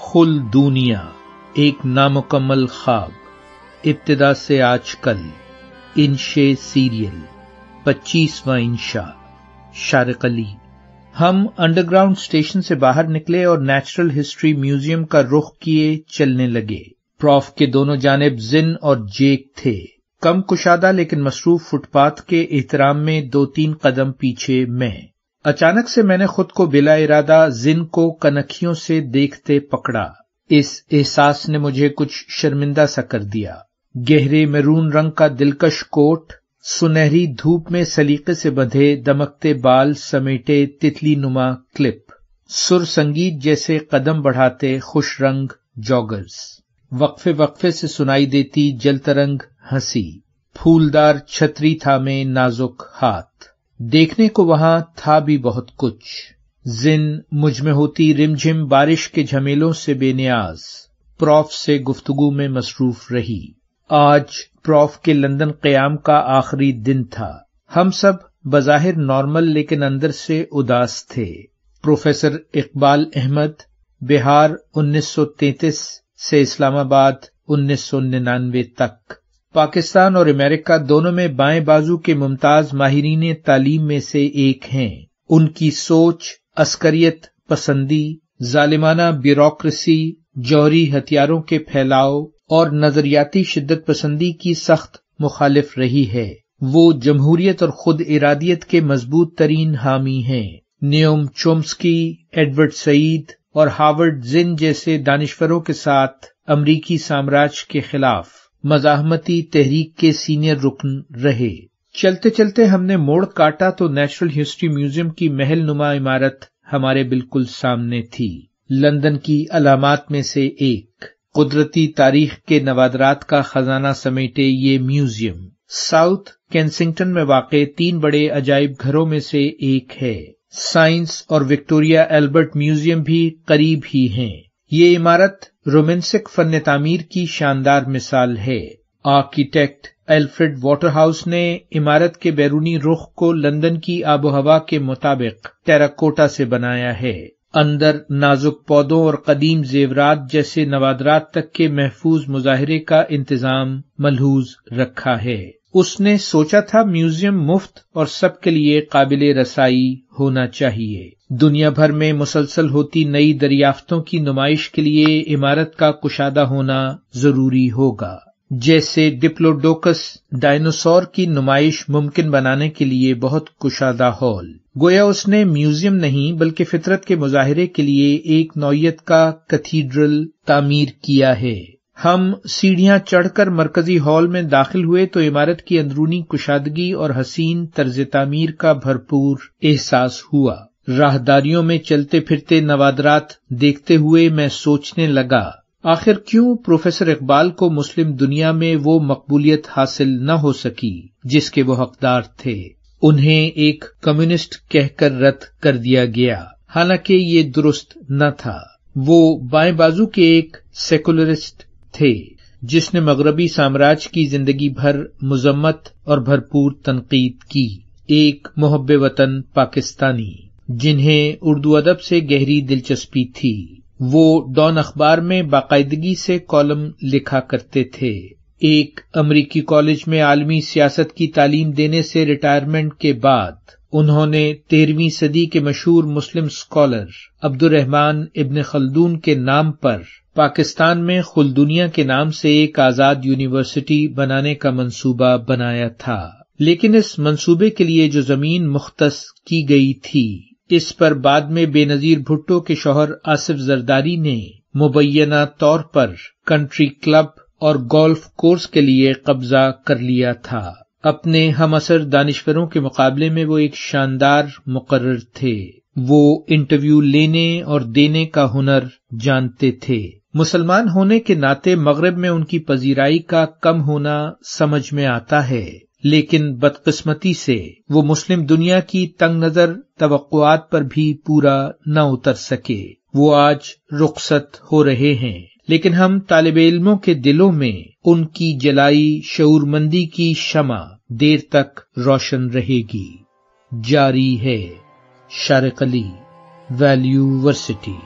खुल दुनिया एक नामुकम्मल ख्वाब इब्तदा से आजकल इंशे सीरियल पच्चीसवां इंशा शारक अली हम अंडरग्राउंड स्टेशन से बाहर निकले और नेचुरल हिस्ट्री म्यूजियम का रुख किए चलने लगे प्रॉफ के दोनों जानब जिन और जेक थे कम कुशादा लेकिन मसरूफ फुटपाथ के एहतराम में दो तीन कदम पीछे मैं अचानक से मैंने खुद को बिला इरादा जिन को कनखियों से देखते पकड़ा इस एहसास ने मुझे कुछ शर्मिंदा सा कर दिया गहरे मरून रंग का दिलकश कोट सुनहरी धूप में सलीके से बंधे दमकते बाल समेटे तितली नुमा क्लिप सुर संगीत जैसे कदम बढ़ाते खुश रंग जॉगर्स वक्फे वक्फे से सुनाई देती जलतरंग हंसी फूलदार छतरी था में नाजुक हाथ देखने को वहां था भी बहुत कुछ जिन मुझ में होती रिमझिम बारिश के झमेलों से बेनियाज प्रॉफ से गुफ्तगु में मसरूफ रही आज प्रॉफ के लंदन क्याम का आखिरी दिन था हम सब बज़ाहिर नॉर्मल लेकिन अंदर से उदास थे प्रोफेसर इकबाल अहमद बिहार 1933 से इस्लामाबाद 1999 तक पाकिस्तान और अमेरिका दोनों में बाएं बाजू के मुमताज माहरीन तालीम में से एक हैं उनकी सोच अस्करियत पसंदी जालिमाना ब्यूरोसी जौहरी हथियारों के फैलाव और नजरियाती शिद्दत पसंदी की सख्त मुखालिफ रही है वो जमहूरियत और खुद इरादियत के मजबूत तरीन हामी हैं नियोम चोम्सकी एडवर्ड सईद और हार्वर्ड जिन जैसे दानश्वरों के साथ अमरीकी साम्राज्य के खिलाफ मजाहमती तहरीक के सीनियर रुकन रहे चलते चलते हमने मोड़ काटा तो नेशनल हिस्ट्री म्यूजियम की महल नुमा इमारत हमारे बिल्कुल सामने थी लंदन की अलामत में से एक कुदरती तारीख के नवादरात का खजाना समेटे ये म्यूजियम साउथ कैंसिंगटन में वाक़ तीन बड़े अजायब घरों में से एक है साइंस और विक्टोरिया एल्बर्ट म्यूजियम भी करीब ही हैं ये इमारत रोमेंसिक फन तामीर की शानदार मिसाल है आर्किटेक्ट एल्फ्रेड वाटरहाउस ने इमारत के बैरूनी रुख को लंदन की आबोहवा के मुताबिक टेराकोटा से बनाया है अंदर नाजुक पौधों और कदीम जेवरात जैसे नवादरात तक के महफूज मुजाहरे का इंतजाम मलहूज रखा है उसने सोचा था म्यूजियम मुफ्त और सबके लिए काबिल रसाई होना चाहिए दुनिया भर में मुसलसल होती नई दरियाफ्तों की नुमाइश के लिए इमारत का कुशादा होना जरूरी होगा जैसे डिप्लोडोकस डायनासोर की नुमाइश मुमकिन बनाने के लिए बहुत कुशादा हॉल गोया उसने म्यूजियम नहीं बल्कि फितरत के मुजाहरे के लिए एक नौयत का कथीड्रल तामीर किया है हम सीढ़ियां चढ़कर मरकजी हॉल में दाखिल हुए तो इमारत की अंदरूनी कुशादगी और हसीन तर्ज तामीर का भरपूर एहसास हुआ राहदारियों में चलते फिरते नवादरात देखते हुए मैं सोचने लगा आखिर क्यों प्रोफेसर इकबाल को मुस्लिम दुनिया में वो मकबूलियत हासिल न हो सकी जिसके वो हकदार थे उन्हें एक कम्युनिस्ट कहकर रद्द कर दिया गया हालांकि ये दुरुस्त न था वो बाएं बाजू के एक सेकुलरिस्ट थे जिसने मगरबी साम्राज्य की जिंदगी भर मुजम्मत और भरपूर तनकीद की एक मोहब्ब वतन पाकिस्तानी जिन्हें उर्दू अदब से गहरी दिलचस्पी थी वो डॉन अखबार में बाकायदगी से कॉलम लिखा करते थे एक अमरीकी कॉलेज में आलमी सियासत की तालीम देने से रिटायरमेंट के बाद उन्होंने तेरहवीं सदी के मशहूर मुस्लिम स्कॉलर अब्दुलरहमान इब्न खलदून के नाम पर पाकिस्तान में खुल दुनिया के नाम से एक आजाद यूनिवर्सिटी बनाने का मंसूबा बनाया था लेकिन इस मंसूबे के लिए जो जमीन मुख्त की गई थी इस पर बाद में बेनजीर भुट्टो के शौहर आसिफ जरदारी ने मुबैना तौर पर कंट्री क्लब और गोल्फ कोर्स के लिए कब्जा कर लिया था अपने हम असर दानश्वरों के मुकाबले में वो एक शानदार मुकर थे वो इंटरव्यू लेने और देने का हुनर जानते थे मुसलमान होने के नाते मगरब में उनकी पजीराई का कम होना समझ में आता है लेकिन बदकिस्मती से वो मुस्लिम दुनिया की तंग नजर तवक्कुआत पर भी पूरा न उतर सके वो आज रुखसत हो रहे हैं लेकिन हम तालब इलमों के दिलों में उनकी जलाई शूरमंदी की शमा देर तक रोशन रहेगी जारी है शारकली वैल्यूवर्सिटी